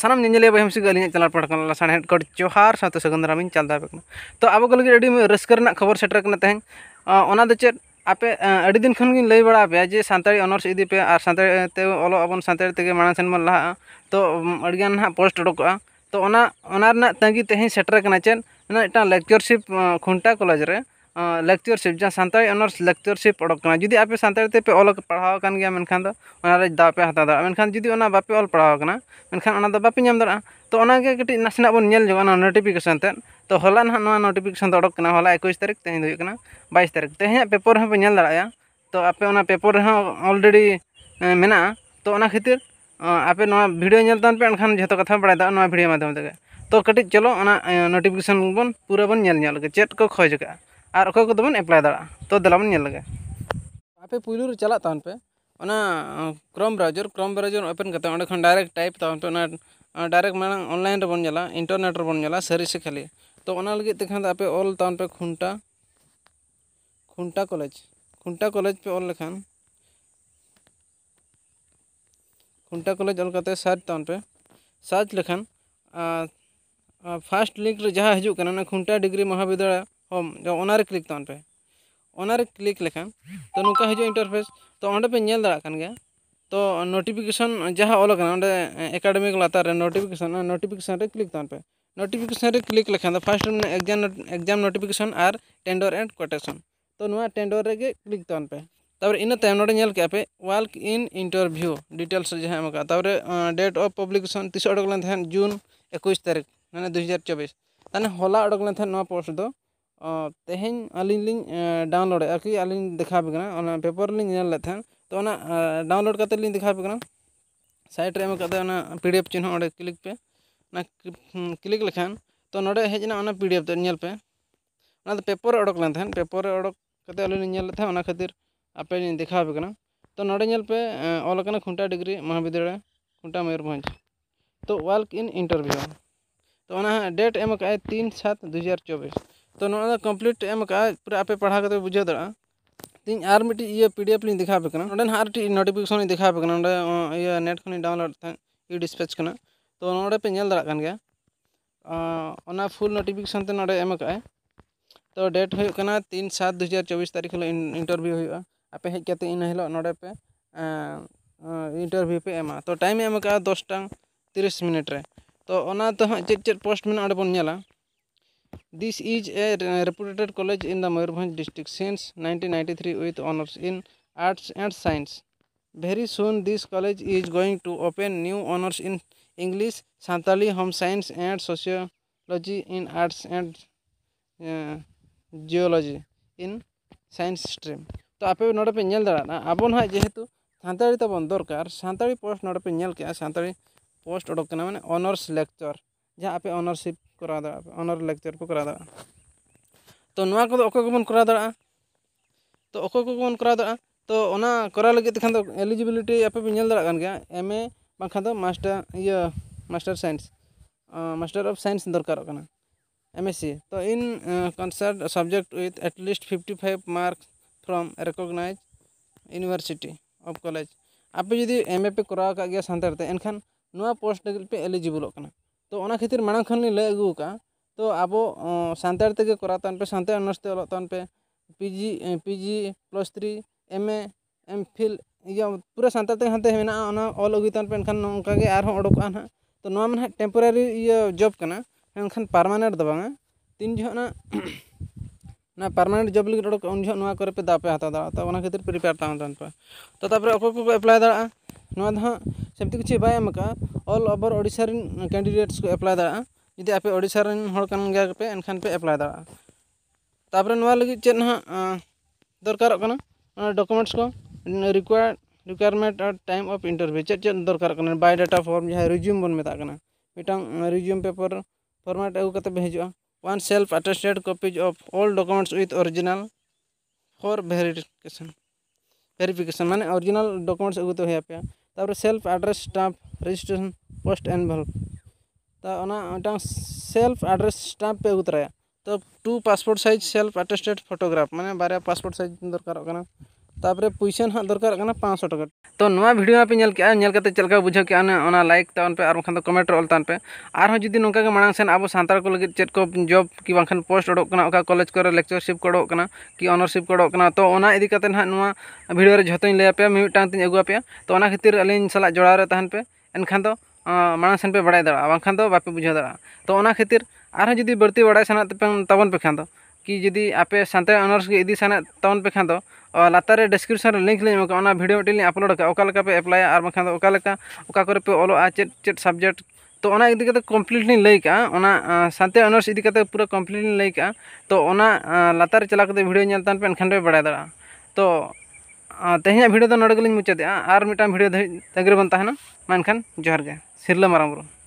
सामने अली चला पड़ा सड़े हेडकोट जोहार साथ सगन दाराम चल दावेना तो अब को रसकना खबर सेटर तेहे चेक आपे दिन खन लै बड़ा पे जे सानी अनर्स इदीपे और सानते अलोन सानी माड़ सेन बन लहा तो अड़गान ना पोस्ट उडोक तो तंगी तेज सेटर चेन मैं एक लेक्चरशिप खुंटा कॉलेज लेक्चरशिप जहाँ सानी अनार्स लेक्चरशिप अड़क जी आप सानी पे अल पढ़ाकान दावे हाथ दाखान जुदी बापे अल पढ़ाकना बापी तो नाशे बोल जो नोटिफिकेशन तेज तो हला ना ना नोटिफिकेशन अड़क हला एक तारीख तेज होना बैस तारीख तेज पेपर हम बोल दाड़ा तो आपे पेपर रहा अलरेडी मेना तो खातिर आपे भिडियो पे एन जो कथा बड़ा दावे भिडियो माध्यम तो कटी चलो नोटिफिकेशन बन पूरा बन चेक को खोज कर और अखो को एप्लाई दा तो दिलाम आपे पुलू रे चला पे Chrome browser Chrome browser open direct type तान पे डायरेक्ट मैं ऑनलाइन रे बन इंटरनेट रे बन जाला सर्विस खाली तो ओना लगे ते खन आपे पे खुंटा खुंटा कॉलेज खुंटा कॉलेज पे ऑल लेखान खुंटा कॉलेज ऑल करते सर्च तान पे सर्च लखन फर्स्ट लिंक रे जहां हिजुक खुंटा डिग्री महाविद्यालय ᱦᱚᱸ ᱚᱱᱟᱨᱮ ᱠᱞᱤᱠ ᱛᱟᱵᱚᱱ ᱯᱮ ᱚᱱᱟᱨᱮ ᱠᱞᱤᱠ ᱞᱮᱠᱷᱟᱱ ᱛᱚ ᱱᱚᱝᱠᱟ ᱦᱤᱡᱩᱜᱼᱟ ᱤᱱᱴᱟᱨᱯᱷᱮᱥ ᱛᱚ ᱚᱸᱰᱮ ᱯᱮ ᱧᱮᱞ ᱫᱟᱲᱮᱭᱟᱜ ᱠᱟᱱ ᱜᱮᱭᱟ ᱛᱚ ᱱᱳᱴᱤᱯᱷᱤᱠᱮᱥᱚᱱ ᱡᱟᱦᱟᱸ ᱚᱞ ᱟᱠᱟᱱᱟ ᱚᱸᱰᱮ ᱮᱠᱟᱰᱮᱢᱤᱠ ᱞᱟᱛᱟᱨ ᱨᱮ ᱱᱳᱴᱤᱯᱷᱤᱠᱮᱥᱚᱱ ᱚᱱᱟ ᱱᱳᱴᱤᱯᱷᱤᱠᱮᱥᱚᱱ ᱨᱮ ᱠᱞᱤᱠ ᱛᱟᱵᱚᱱ ᱯᱮ नोटिफिकेशन रे क्लिक लेखान फास्ट एग्जाम एग्जाम नोटिफिकेशन आर टेंडर एंड कोटेशन तो ना टेंडर रे क्लिक तन पे तब इन तम नोल के पे वाल्क इन इंटरव्यू डिटेल्स जहाँ तब डेट ऑफ पब्लिकेशन तीस अड़कन जून एकुश तारीख मैंने दुहजार चौबीस तेने होला अड़कन पोस्ट दो तेहेन अली डाउनलोड देखा पे पेपर लील तो डाउनलोड करते देखा पे सैटे एम का पी डी एफ चिन्ह क्लिक पे क्लिक लेखान तो ना हेना पी डी एफ तलपे पेपर उडोक पेपर उडोक अलीलना खातिर आपे देखा तो पे तो नापे ऑलक खुंटा डिग्री महाविद्यालय खुंटा मयूरभ तो वाल इन इंटरव्यू तो डेट एम का तीन सात दुहजार चौबीस तो ना कमप्लीट एम का पूरा आपे पढ़ा कर तो बुझे दा तीन और मिट्टी ये पी डी एफ लिखा पे ना नोटिफिकेशन दिखा पे ना नेट खन डाउनलोड इ डिसपैच करना तो नोपे नल दागे फुल नोटिफिकेशन ते नम का तो डेट हो तीन सात दो हज़ार चौबीस तारीख हिल इंटरव्यू हो आपे हेते तो इन हिल नोपे इंटरव्यू पे एमा तो टाइम एम का दसटा तिर मिनिटे तो चेक चेक पोस्ट में अब बोला This is a reputed college in the Meyurvanj district since 1993 with honors in arts and science. Very soon this college is going to open new honors in English, Santali, Home Science and Sociology in arts and uh, geology in science stream. तो आप नोड़े पे nail दाड़ा अब ना जेहेतु सानी तब दरकार सानी पोस्ट नोड़े पे नेल के सानी पोस्ट उडोकना मैंने ऑनर्स लेक्चर जहाँ आप ऑनरशिप करा दाड़ा लेकर को करा दाड़ा तो ना को करा दाड़ा तो अखोन करा दाड़ा तो ओना करा लगे खान एलिजिबिलिटी आप दाड़ा गया एम ए बाखान मास्टर ये master science master of science दरकार एम एस सी तो in concerned subject with at least fifty five marks from recognize university of college आप जी एम ए पे करवा सानते एनखान पोस्ट लगे पे एलिजिबल करना तो खातिर मांग खन लै अगूका तो अब सानी करातन पे सानी अनर्स तेलतन पे P G P G plus three M A M phil पूरा सानी हाँ मेना अल अगुतन पे एनखान नौकागे उडोक ना तो ना टेम्पोरारी जब करना पार्मानेंट तो बांगा तीन जो ना पार्मानेंट जब लगे उडोक उन जो पे दापे हाथ दाता तो खातिर प्रिपेयर तो तपर अको एप्लाई दाड़ा सेमती किसी बै आमका अल ओवर ओडार कैंडिडेट्स को एप्लाई दाड़ा जी आप ओडारे एनखान पे एप्लाई दाड़ा ना लगे ना दरकार डकुमेंट्स को रिक्वयार्ड रिक्वयरमेंट और टाइम ऑफ इंटरव्यू चे चे दरकार बै फॉर्म फर्म जहाँ रिज्यूम बन मेटा रिज्यूम पेपर फर्मेट अगुका हजू one self attested copies of all documents with original for verification verification माने ओरिजिनल डॉक्यूमेंट्स अगुते हुए ᱛᱟᱯᱚᱨᱮ self address stamp registration post envelope ᱛᱟ ᱚᱱᱟ ᱢᱤᱫᱴᱟᱝ ᱥᱮᱞᱯ ᱮᱰᱨᱮᱥ ᱥᱴᱟᱢᱯ ᱯᱮ ᱟᱹᱜᱩ ᱛᱚᱨᱟᱭᱟ ᱛᱚ two passport size self attested photograph ᱢᱟᱱᱮ ᱵᱟᱨᱭᱟ ᱯᱟᱥᱯᱳᱨᱴ ᱥᱟᱭᱤᱡ ᱫᱚᱨᱠᱟᱨᱚᱜ ᱠᱟᱱᱟ तपर पैसा हाँ दरकार पाँच टाक तो ना भिडियो तो तो पे के चलका बुझे के लाइक तान पे और कमेंट ऑल तान पे और जी नौका मांग सेन अब सान को चेक को जब कि पोस्ट उड़ोक कलेज को लेक्चरशिप को उड़ोक कि ऑनरशिप को उड़ोक तो इदी ना भिडियो रे जतो लैपे मिटान तीन अगुआपे तो खातिर अली सला जोड़ा तहन पे एनखान मांग सेन पे बड़ा दाड़ा बाखान तो बापे बुझे दाड़ा तो खातिर और जी बढ़ती बड़ा सेना तबन पे खान तो, कि जी आपे सानते अनार्स के इदी साना तवन पे खान लातारे और लातार डिस्क्रिप्शन रे लिंक में एम का वीडियो मिटल ले अपलोड का पे अप्लाई और बखान दो पे ओलो आ चेट चेट सब्जेक्ट तो ओना इदी कते कंप्लीट नहीं लई सानते अनार्स इदी कते पूरा कंप्लीट नहीं तो लातारे लातार चला कते वीडियो नेलतान पे एनखान पे बड़ा दाड़ा तो तेहे वीडियो दो नडगलिन मुचाते आर मिटा वीडियो तंगरे बन ताहना मानखान जोहर गे सिरला मारामरो